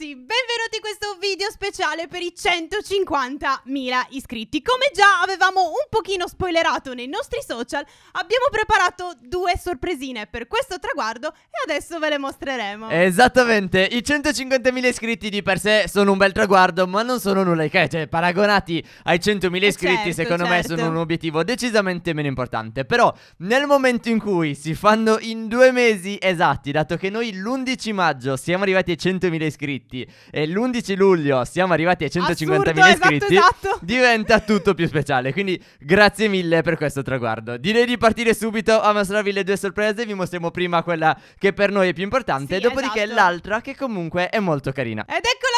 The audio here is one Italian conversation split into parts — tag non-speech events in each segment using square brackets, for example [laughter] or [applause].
ragazzi, benvenuti in questo video speciale per i 150.000 iscritti. Come già avevamo un pochino spoilerato nei nostri social, abbiamo preparato due sorpresine per questo traguardo e adesso ve le mostreremo. Esattamente, i 150.000 iscritti di per sé sono un bel traguardo, ma non sono nulla di che, cioè paragonati ai 100.000 eh, iscritti certo, secondo certo. me sono certo. un obiettivo decisamente meno importante. Però nel momento in cui si fanno in due mesi esatti, dato che noi l'11 maggio siamo arrivati ai 100.000 iscritti, iscritti e l'11 luglio siamo arrivati ai 150.000 esatto, iscritti, esatto. esatto. [laughs] diventa tutto più speciale. Quindi grazie mille per questo traguardo. Direi di partire subito a mostrarvi le due sorprese. Vi mostriamo prima quella che per noi è più importante, sì, dopodiché esatto. l'altra che comunque è molto carina. Ed eccola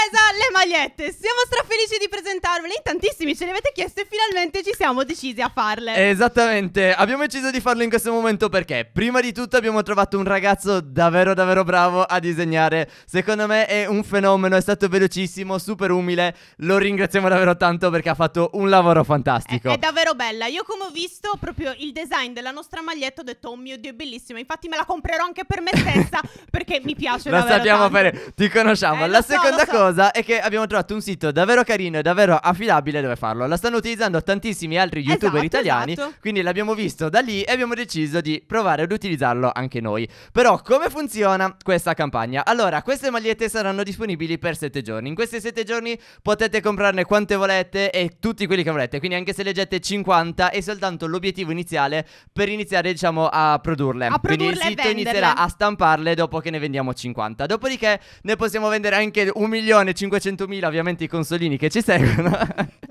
sorpresa le magliette. Siamo strafelici di presentarvele. In tantissimi ce le avete chieste e finalmente ci siamo decisi a farle. Esattamente. Abbiamo deciso di farlo in questo momento perché prima di tutto abbiamo trovato un ragazzo davvero davvero bravo a disegnare. Secondo me è un fenomeno, è stato velocissimo, super umile. Lo ringraziamo davvero tanto perché ha fatto un lavoro fantastico. È, è davvero bella. Io come ho visto proprio il design della nostra maglietta ho detto "Oh mio Dio, è bellissima". Infatti me la comprerò anche per me stessa [laughs] perché mi piace la davvero. sappiamo tanto. bene, ti conosciamo. Eh, la seconda so, cosa cosa è che abbiamo trovato un sito davvero carino e davvero affidabile dove farlo. La stanno utilizzando tantissimi altri esatto, youtuber esatto, italiani, esatto. quindi l'abbiamo visto da lì e abbiamo deciso di provare ad utilizzarlo anche noi. Però come funziona questa campagna? Allora, queste magliette saranno disponibili per 7 giorni. In questi 7 giorni potete comprarne quante volete e tutti quelli che volete, quindi anche se leggete 50 è soltanto l'obiettivo iniziale per iniziare, diciamo, a produrle. A produrle quindi il sito venderle. inizierà a stamparle dopo che ne vendiamo 50. Dopodiché ne possiamo vendere anche un milione milione e 500 ovviamente i consolini che ci seguono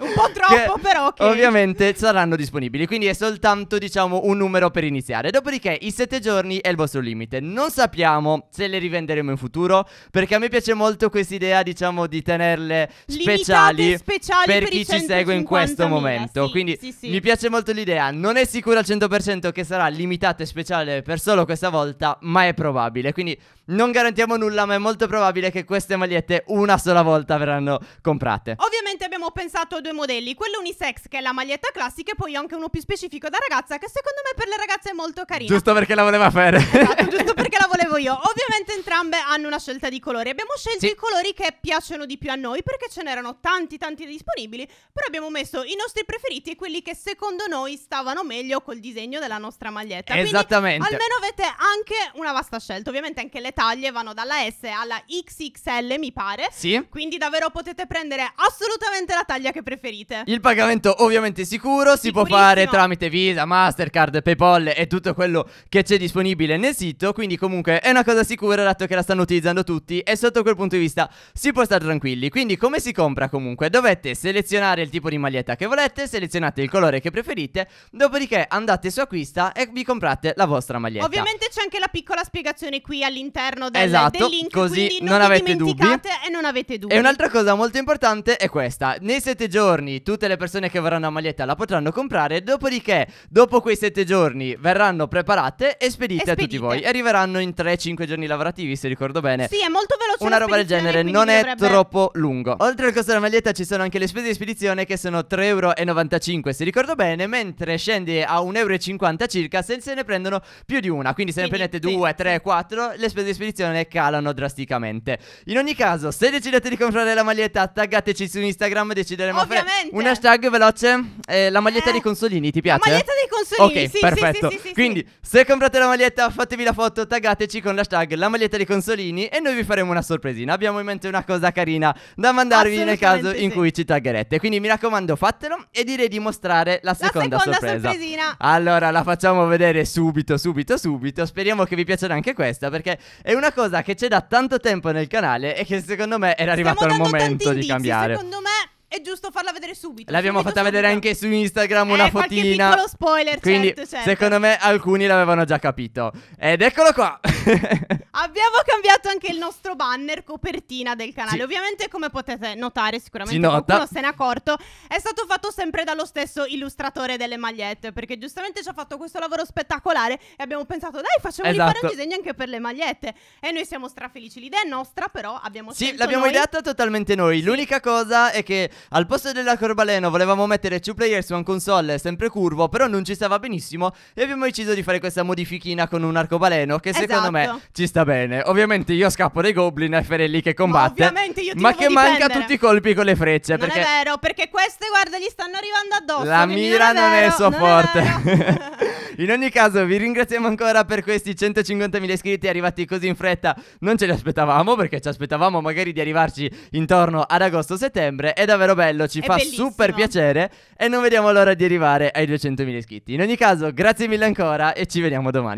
un po' troppo però che... Ovviamente saranno disponibili, quindi è soltanto diciamo un numero per iniziare. Dopodiché i sette giorni è il vostro limite. Non sappiamo se le rivenderemo in futuro, perché a me piace molto questa idea diciamo di tenerle speciali, speciali per, per chi ci segue in questo momento. Sì, quindi sì, sì. mi piace molto l'idea. Non è sicuro al 100% che sarà limitata e speciale per solo questa volta, ma è probabile. Quindi non garantiamo nulla, ma è molto probabile che queste magliette una sola volta verranno comprate. Ovviamente abbiamo pensato a due modelli, quello unisex che è la maglietta classica e poi anche uno più specifico da ragazza che secondo me per le ragazze è molto carino. Giusto perché la voleva fare. Esatto, giusto perché la volevo io. [laughs] Ovviamente entrambe hanno una scelta di colori. Abbiamo scelto sì. i colori che piacciono di più a noi perché ce n'erano tanti tanti disponibili, però abbiamo messo i nostri preferiti e quelli che secondo noi stavano meglio col disegno della nostra maglietta. Esattamente. Quindi, almeno avete anche una vasta scelta. Ovviamente anche le taglie vanno dalla S alla XXL, mi pare. Sì. Quindi davvero potete prendere assolutamente la taglia che preferite preferite. Il pagamento ovviamente sicuro, si può fare tramite Visa, Mastercard, Paypal e tutto quello che c'è disponibile nel sito, quindi comunque è una cosa sicura dato che la stanno utilizzando tutti e sotto quel punto di vista si può stare tranquilli. Quindi come si compra comunque? Dovete selezionare il tipo di maglietta che volete, selezionate il colore che preferite, dopodiché andate su acquista e vi comprate la vostra maglietta. Ovviamente c'è anche la piccola spiegazione qui all'interno del, esatto, del link, così non, non avete dubbi. E non avete dubbi. E un'altra cosa molto importante è questa. Nei sette giorni giorni tutte le persone che verranno a maglietta la potranno comprare, dopodiché dopo quei 7 giorni verranno preparate e spedite, spedite. a tutti voi. Arriveranno in 3-5 giorni lavorativi, se ricordo bene. Sì, è molto veloce. Una roba del genere, non dovrebbe... è troppo lungo. Oltre al costo della maglietta ci sono anche le spese di spedizione che sono 3,95 euro, se ricordo bene, mentre scende a 1,50 euro circa se ne prendono più di una. Quindi se Quindi, ne prendete 2, 3, 4, le spese di spedizione calano drasticamente. In ogni caso, se decidete di comprare la maglietta, taggateci su Instagram, decideremo fre- assolutamente. Un hashtag veloce. Eh, la maglietta eh. dei consolini, ti piace? La maglietta dei consolini. Ok, sì, perfetto. Sì, sì, Quindi, se comprate la maglietta, fatevi la foto, taggateci con l'hashtag la maglietta dei consolini e noi vi faremo una sorpresina. Abbiamo in mente una cosa carina da mandarvi nel caso in cui ci taggerete. Quindi, mi raccomando, fatelo e direi di mostrare la seconda, la seconda sorpresa. sorpresina. Allora, la facciamo vedere subito, subito, subito. Speriamo che vi piacerà anche questa perché è una cosa che c'è da tanto tempo nel canale e che secondo me era arrivato il momento di indizi, cambiare. Secondo me è giusto farla vedere subito. L'abbiamo subito, fatta subito. vedere anche su Instagram una eh, fotina. Qualche piccolo spoiler, Quindi, certo, certo. secondo me alcuni l'avevano già capito. Ed eccolo qua. [laughs] Abbiamo cambiato anche il nostro banner copertina del canale. Sì. Ovviamente, come potete notare, sicuramente si nota. qualcuno se n'è accorto, è stato fatto sempre dallo stesso illustratore delle magliette, perché giustamente ci ha fatto questo lavoro spettacolare e abbiamo pensato, dai, facciamogli esatto. fare un esatto. disegno anche per le magliette. E noi siamo strafelici. L'idea è nostra, però abbiamo Sì, l'abbiamo noi... ideata totalmente noi. Sì. L'unica cosa è che al posto della Corbaleno volevamo mettere 2 player su un console sempre curvo, però non ci stava benissimo e abbiamo deciso di fare questa modifichina con un arcobaleno che esatto. secondo me esatto. ci sta Va bene, ovviamente io scappo dai goblin e Ferelli che combatte. Ma ovviamente io ti Ma che difendere. manca tutti i colpi con le frecce. Non perché... è vero, perché queste, guarda, gli stanno arrivando addosso. La mira non è, il forte. [laughs] in ogni caso, vi ringraziamo ancora per questi 150.000 iscritti arrivati così in fretta. Non ce li aspettavamo, perché ci aspettavamo magari di arrivarci intorno ad agosto-settembre. È davvero bello, ci è fa bellissimo. super piacere. E non vediamo l'ora di arrivare ai 200.000 iscritti. In ogni caso, grazie mille ancora e ci vediamo domani.